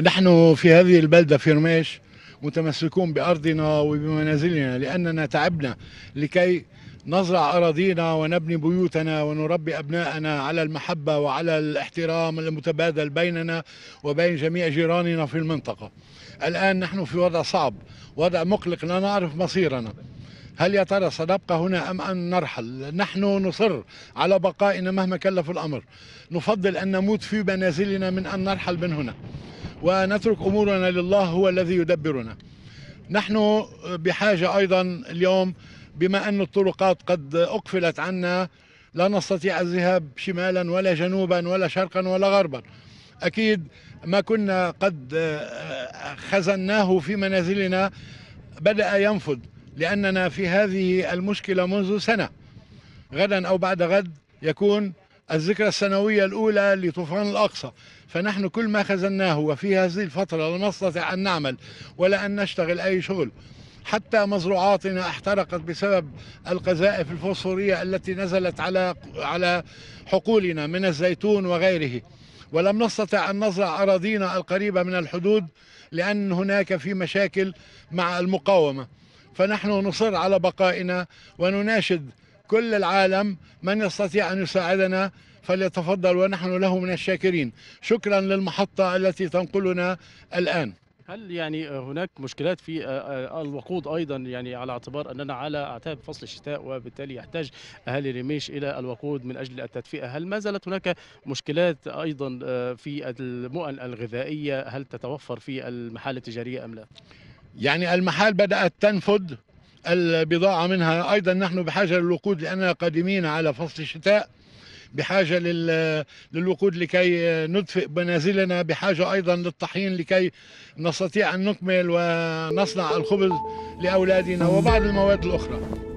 نحن في هذه البلدة في رميش متمسكون بأرضنا وبمنازلنا لأننا تعبنا لكي نزرع أراضينا ونبني بيوتنا ونربي ابنائنا على المحبة وعلى الاحترام المتبادل بيننا وبين جميع جيراننا في المنطقة الآن نحن في وضع صعب وضع مقلق لا نعرف مصيرنا هل يا ترى سنبقى هنا أم أن نرحل نحن نصر على بقائنا مهما كلف الأمر نفضل أن نموت في منازلنا من أن نرحل من هنا ونترك أمورنا لله هو الذي يدبرنا نحن بحاجة أيضا اليوم بما أن الطرقات قد أقفلت عنا لا نستطيع الذهاب شمالا ولا جنوبا ولا شرقا ولا غربا أكيد ما كنا قد خزناه في منازلنا بدأ ينفض لأننا في هذه المشكلة منذ سنة غدا أو بعد غد يكون الذكرى السنوية الأولى لطوفان الأقصى فنحن كل ما خزناه وفي هذه الفترة لم نستطع أن نعمل ولا أن نشتغل أي شغل حتى مزروعاتنا احترقت بسبب القذائف الفوسفورية التي نزلت على على حقولنا من الزيتون وغيره ولم نستطع أن نزرع أراضينا القريبة من الحدود لأن هناك في مشاكل مع المقاومة فنحن نصر على بقائنا ونناشد كل العالم من يستطيع أن يساعدنا فليتفضل ونحن له من الشاكرين شكرا للمحطة التي تنقلنا الآن هل يعني هناك مشكلات في آه، آه، الوقود ايضا يعني على اعتبار اننا على اعتاب فصل الشتاء وبالتالي يحتاج اهالي ريميش الى الوقود من اجل التدفئه، هل ما زالت هناك مشكلات ايضا آه، في المؤن الغذائيه؟ هل تتوفر في المحال التجاريه ام لا؟ يعني المحال بدات تنفد البضاعة منها أيضا نحن بحاجة للوقود لأننا قادمين على فصل الشتاء بحاجة للوقود لكي ندفئ منازلنا بحاجة أيضا للطحين لكي نستطيع أن نكمل ونصنع الخبز لأولادنا وبعض المواد الأخرى